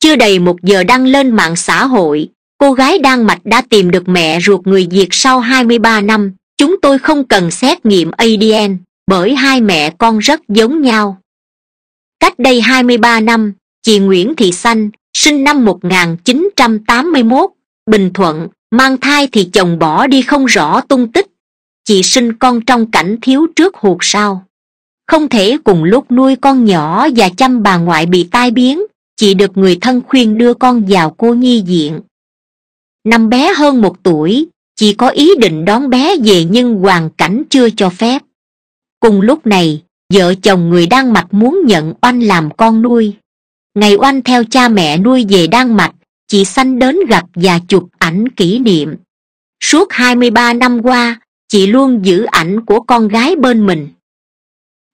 chưa đầy một giờ đăng lên mạng xã hội cô gái đan mạch đã tìm được mẹ ruột người việt sau hai mươi ba năm chúng tôi không cần xét nghiệm adn bởi hai mẹ con rất giống nhau cách đây hai mươi ba năm chị nguyễn thị xanh sinh năm một nghìn chín trăm tám mươi mốt bình thuận mang thai thì chồng bỏ đi không rõ tung tích chị sinh con trong cảnh thiếu trước hụt sau không thể cùng lúc nuôi con nhỏ và chăm bà ngoại bị tai biến chị được người thân khuyên đưa con vào cô nhi viện năm bé hơn một tuổi chị có ý định đón bé về nhưng hoàn cảnh chưa cho phép cùng lúc này vợ chồng người đan mạch muốn nhận oanh làm con nuôi ngày oanh theo cha mẹ nuôi về đan mạch chị sanh đến gặp và chụp ảnh kỷ niệm suốt hai mươi ba năm qua chị luôn giữ ảnh của con gái bên mình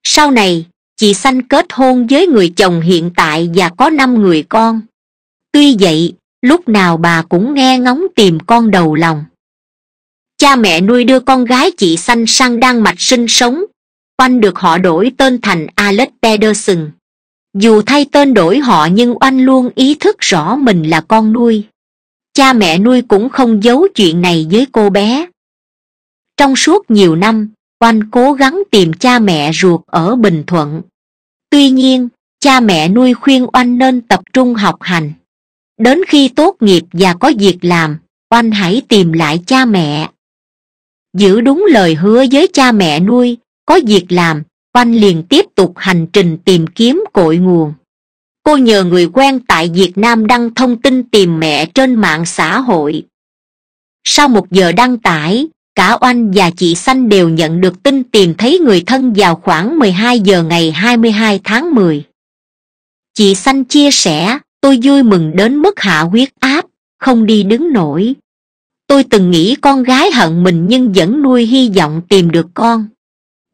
sau này chị sanh kết hôn với người chồng hiện tại và có năm người con tuy vậy lúc nào bà cũng nghe ngóng tìm con đầu lòng cha mẹ nuôi đưa con gái chị sanh sang đan mạch sinh sống oanh được họ đổi tên thành alex pedersen dù thay tên đổi họ nhưng oanh luôn ý thức rõ mình là con nuôi cha mẹ nuôi cũng không giấu chuyện này với cô bé trong suốt nhiều năm oanh cố gắng tìm cha mẹ ruột ở bình thuận tuy nhiên cha mẹ nuôi khuyên oanh nên tập trung học hành đến khi tốt nghiệp và có việc làm oanh hãy tìm lại cha mẹ giữ đúng lời hứa với cha mẹ nuôi có việc làm oanh liền tiếp tục hành trình tìm kiếm cội nguồn cô nhờ người quen tại việt nam đăng thông tin tìm mẹ trên mạng xã hội sau một giờ đăng tải cả oanh và chị xanh đều nhận được tin tìm thấy người thân vào khoảng 12 giờ ngày 22 tháng 10. Chị xanh chia sẻ, tôi vui mừng đến mức hạ huyết áp, không đi đứng nổi. Tôi từng nghĩ con gái hận mình nhưng vẫn nuôi hy vọng tìm được con.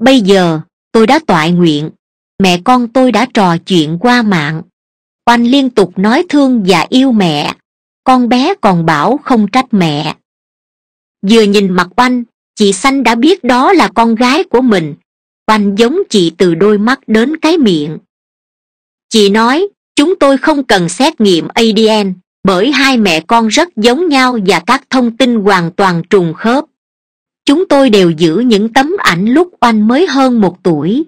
Bây giờ, tôi đã toại nguyện, mẹ con tôi đã trò chuyện qua mạng. Oanh liên tục nói thương và yêu mẹ, con bé còn bảo không trách mẹ vừa nhìn mặt oanh chị xanh đã biết đó là con gái của mình oanh giống chị từ đôi mắt đến cái miệng chị nói chúng tôi không cần xét nghiệm adn bởi hai mẹ con rất giống nhau và các thông tin hoàn toàn trùng khớp chúng tôi đều giữ những tấm ảnh lúc oanh mới hơn một tuổi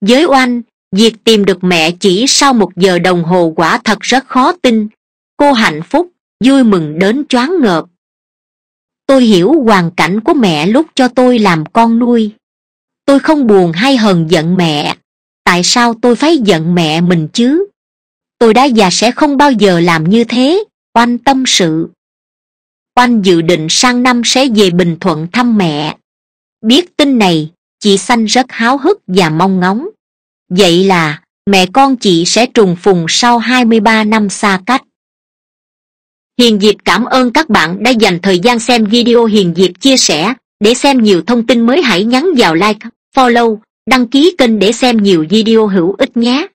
với oanh việc tìm được mẹ chỉ sau một giờ đồng hồ quả thật rất khó tin cô hạnh phúc vui mừng đến choáng ngợp tôi hiểu hoàn cảnh của mẹ lúc cho tôi làm con nuôi tôi không buồn hay hờn giận mẹ tại sao tôi phải giận mẹ mình chứ tôi đã già sẽ không bao giờ làm như thế oanh tâm sự oanh dự định sang năm sẽ về bình thuận thăm mẹ biết tin này chị sanh rất háo hức và mong ngóng vậy là mẹ con chị sẽ trùng phùng sau hai mươi ba năm xa cách hiền diệp cảm ơn các bạn đã dành thời gian xem video hiền diệp chia sẻ để xem nhiều thông tin mới hãy nhắn vào like follow đăng ký kênh để xem nhiều video hữu ích nhé